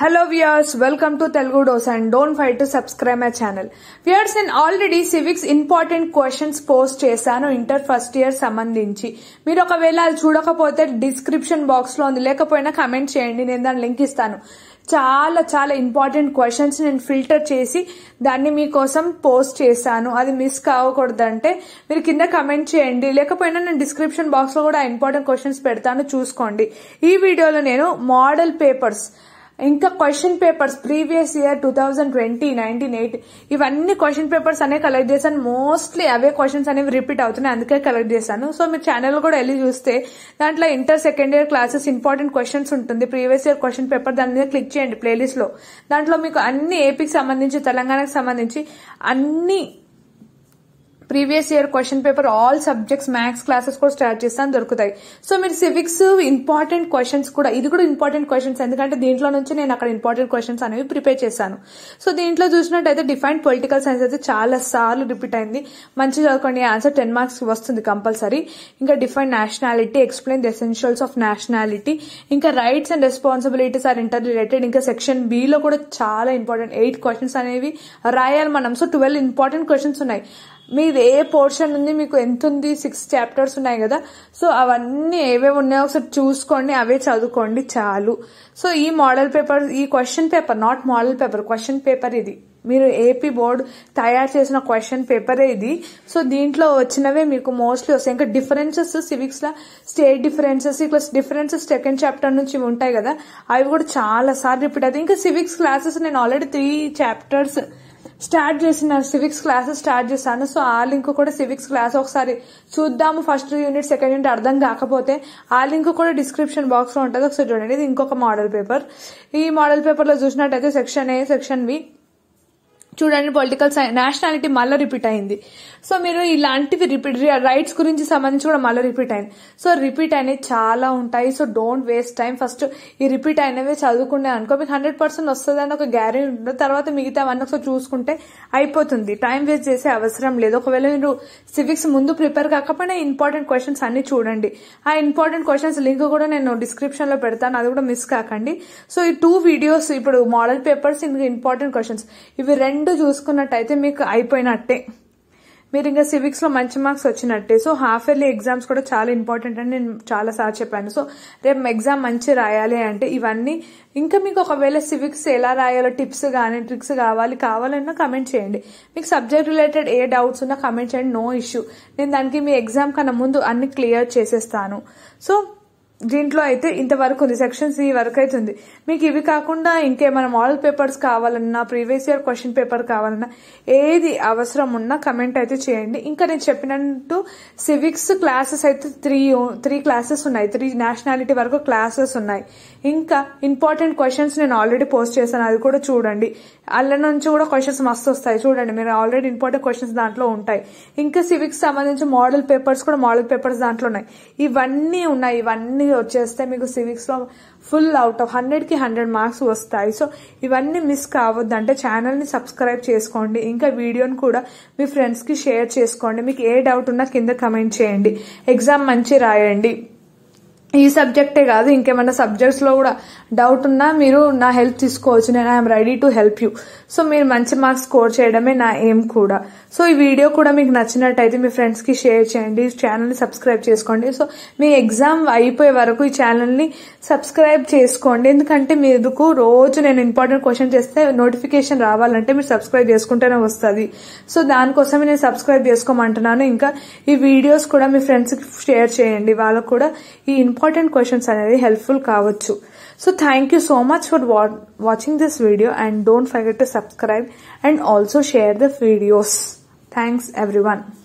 Hello viewers welcome to Telugu dose and don't forget to subscribe my channel viewers నేను already civics important questions post చేశాను inter first year సంబంధించి మీరు ఒకవేళ అది చూడకపోతే డిస్క్రిప్షన్ బాక్స్లో ఉంది లేకపోయినా కమెంట్ చేయండి నేను దాని లింక్ ఇస్తాను చాలా చాలా ఇంపార్టెంట్ క్వశ్చన్స్ నేను ఫిల్టర్ చేసి దాన్ని మీకోసం పోస్ట్ చేశాను అది మిస్ కావకూడదంటే మీరు కింద కమెంట్ చేయండి లేకపోయినా నేను డిస్క్రిప్షన్ బాక్స్లో కూడా ఇంపార్టెంట్ క్వశ్చన్స్ పెడతాను చూసుకోండి ఈ వీడియోలో నేను మోడల్ పేపర్స్ ఇంకా question papers previous year two thousand twenty nineteen eight ఇవన్నీ క్వశ్చన్ పేపర్స్ అనేవి కలెక్ట్ చేశాను మోస్ట్లీ అవే క్వశ్చన్స్ అనేవి రిపీట్ అవుతున్నాయి అందుకే కలెక్ట్ చేశాను సో మీరు ఛానల్ కూడా వెళ్ళి చూస్తే దాంట్లో inter second year classes important questions ఉంటుంది ప్రీవియస్ ఇయర్ క్వశ్చన్ పేపర్ దాని మీద క్లిక్ చేయండి ప్లేలిస్ట్లో దాంట్లో మీకు అన్ని ఏపీకి సంబంధించి తెలంగాణకు సంబంధించి అన్ని previous year question paper all subjects maths classes కూడా స్టార్ట్ చేస్తాను దొరుకుతాయి సో మీరు సివిక్స్ ఇంపార్టెంట్ క్వశ్చన్స్ కూడా ఇది కూడా ఇంపార్టెంట్ క్వశ్చన్స్ ఎందుకంటే దీంట్లో నుంచి నేను అక్కడ ఇంపార్టెంట్ క్వశ్చన్స్ అనేవి ప్రిపేర్ చేశాను సో దీంట్లో చూసినట్టయితే డిఫైన్ పొలిటికల్ సైన్స్ అయితే చాలా సార్లు రిపీట్ అయింది మంచి చదువుకోండి ఆన్సర్ టెన్ మార్క్స్ వస్తుంది కంపల్సరీ ఇంకా define nationality explain the essentials of nationality ఇంకా rights and responsibilities are interrelated ఇంకా సెక్షన్ లో కూడా చాలా ఇంపార్టెంట్ ఎయిట్ క్వశ్చన్స్ అనేవి రాయాలి మనం సో ట్వెల్వ్ ఇంపార్టెంట్ క్వశ్చన్స్ ఉన్నాయి మీది ఏ పోర్షన్ ఉంది మీకు ఎంత ఉంది సిక్స్ చాప్టర్స్ ఉన్నాయి కదా సో అవన్నీ ఏవే ఉన్నాయో ఒకసారి చూసుకోండి అవే చదువుకోండి చాలు సో ఈ మోడల్ పేపర్ ఈ question paper not model paper question paper ఇది మీరు ఏపీ బోర్డు తయారు చేసిన క్వశ్చన్ పేపరే ఇది సో దీంట్లో వచ్చినవే మీకు మోస్ట్లీ వస్తాయి ఇంకా డిఫరెన్సెస్ సివిక్స్ లా స్టేట్ డిఫరెన్సెస్ ఇట్లా డిఫరెన్సెస్ సెకండ్ చాప్టర్ నుంచి ఉంటాయి కదా అవి కూడా చాలా సార్లు రిపీట్ అవుతాయి ఇంకా సివిక్స్ క్లాసెస్ నేను ఆల్రెడీ త్రీ చాప్టర్స్ స్టార్ట్ చేసిన సివిక్స్ క్లాసెస్ స్టార్ట్ చేశాను సో ఆ లింక్ కూడా సివిక్స్ క్లాస్ ఒకసారి చూద్దాము ఫస్ట్ యూనిట్ సెకండ్ యూనిట్ అర్థం కాకపోతే ఆ లింక్ కూడా డిస్క్రిప్షన్ బాక్స్లో ఉంటుంది ఒకసారి చూడండి ఇది ఇంకొక మోడల్ పేపర్ ఈ మోడల్ పేపర్లో చూసినట్టయితే సెక్షన్ ఏ సెక్షన్ బి చూడండి పొలిటికల్ నేషనాలిటీ మళ్ళీ రిపీట్ అయింది సో మీరు ఇలాంటివి రిపీట్ రైట్స్ గురించి సంబంధించి కూడా మళ్ళీ రిపీట్ అయింది సో రిపీట్ అయినవి చాలా ఉంటాయి so don't waste time first ఈ రిపీట్ అయినవే చదువుకునే అనుకో మీకు హండ్రెడ్ పర్సెంట్ వస్తుంది అని ఒక గ్యారెంటీ ఉంటుంది తర్వాత మిగతా అవన్నీ ఒకసారి చూసుకుంటే అయిపోతుంది టైం వేస్ట్ చేసే అవసరం లేదు ఒకవేళ మీరు సివిక్స్ ముందు ప్రిపేర్ కాకపోయినా ఇంపార్టెంట్ క్వశ్చన్స్ అన్ని చూడండి ఆ ఇంపార్టెంట్ క్వశ్చన్స్ లింక్ కూడా నేను డిస్క్రిప్షన్ లో పెడతాను అది కూడా మిస్ కాకండి సో ఈ టూ వీడియోస్ ఇప్పుడు మోడల్ పేపర్స్ ఇంకా ఇంపార్టెంట్ క్వశ్చన్స్ ఇవి రెండు ఫుడ్ చూసుకున్నట్టయితే మీకు అయిపోయినట్టే మీరు ఇంకా సివిక్స్లో మంచి మార్క్స్ వచ్చినట్టే సో హాఫ్ ఇయర్లీ ఎగ్జామ్స్ కూడా చాలా ఇంపార్టెంట్ అని నేను చాలాసార్లు చెప్పాను సో రేపు ఎగ్జామ్ మంచి రాయాలి అంటే ఇవన్నీ ఇంకా మీకు ఒకవేళ సివిక్స్ ఎలా రాయాలో టిప్స్ కానీ ట్రిక్స్ కావాలి కావాలన్నా కమెంట్ చేయండి మీకు సబ్జెక్ట్ రిలేటెడ్ ఏ డౌట్స్ ఉన్నా కమెంట్ చేయండి నో ఇష్యూ నేను దానికి మీ ఎగ్జామ్ కన్నా ముందు అన్ని క్లియర్ చేసేస్తాను సో దీంట్లో అయితే ఇంతవరకు ఉంది సెక్షన్స్ ఈ వరకు అయితే ఉంది మీకు ఇవి కాకుండా ఇంకేమైనా మోడల్ పేపర్స్ కావాలన్నా ప్రీవియస్ ఇయర్ క్వశ్చన్ పేపర్ కావాలన్నా ఏది అవసరం ఉన్నా కమెంట్ అయితే చేయండి ఇంకా నేను చెప్పినట్టు సివిక్స్ క్లాసెస్ అయితే త్రీ త్రీ క్లాసెస్ ఉన్నాయి త్రీ నేషనాలిటీ వరకు క్లాసెస్ ఉన్నాయి ఇంకా ఇంపార్టెంట్ క్వశ్చన్స్ నేను ఆల్రెడీ పోస్ట్ చేశాను అది కూడా చూడండి అల్ల నుంచి కూడా క్వశ్చన్స్ మస్తు వస్తాయి చూడండి మీరు ఆల్రెడీ ఇంపార్టెంట్ క్వశ్చన్స్ దాంట్లో ఉంటాయి ఇంకా సివిక్స్ సంబంధించి మోడల్ పేపర్స్ కూడా మోడల్ పేపర్స్ దాంట్లో ఉన్నాయి ఇవన్నీ ఉన్నాయి ఇవన్నీ వచ్చేస్తే మీకు సివిక్స్లో ఫుల్ అవుట్ ఆఫ్ హండ్రెడ్కి హండ్రెడ్ మార్క్స్ వస్తాయి సో ఇవన్నీ మిస్ కావద్దంటే ఛానల్ని సబ్స్క్రైబ్ చేసుకోండి ఇంకా వీడియోని కూడా మీ ఫ్రెండ్స్కి షేర్ చేసుకోండి మీకు ఏ డౌట్ ఉన్నా కింద కమెంట్ చేయండి ఎగ్జామ్ మంచి రాయండి ఈ సబ్జెక్టే కాదు ఇంకేమైనా సబ్జెక్ట్స్లో కూడా డౌట్ ఉన్నా మీరు నా హెల్ప్ తీసుకోవచ్చు నేను I'm ready to help you so మీరు మంచి మార్క్స్ స్కోర్ చేయడమే నా ఎయిమ్ కూడా సో ఈ వీడియో కూడా మీకు నచ్చినట్టయితే మీ ఫ్రెండ్స్కి షేర్ చేయండి ఛానల్ని సబ్స్క్రైబ్ చేసుకోండి సో మీ ఎగ్జామ్ అయిపోయే వరకు ఈ ఛానల్ని సబ్స్క్రైబ్ చేసుకోండి ఎందుకంటే మీకు రోజు నేను ఇంపార్టెంట్ క్వశ్చన్ చేస్తే నోటిఫికేషన్ రావాలంటే మీరు సబ్స్క్రైబ్ చేసుకుంటేనే వస్తుంది సో దానికోసమే నేను సబ్స్క్రైబ్ చేసుకోమంటున్నాను ఇంకా ఈ వీడియోస్ కూడా మీ ఫ్రెండ్స్కి షేర్ చేయండి వాళ్ళకు కూడా ఈ important questions are very helpful Kavachu. so thank you so much for watching this video and don't forget to subscribe and also share the videos thanks everyone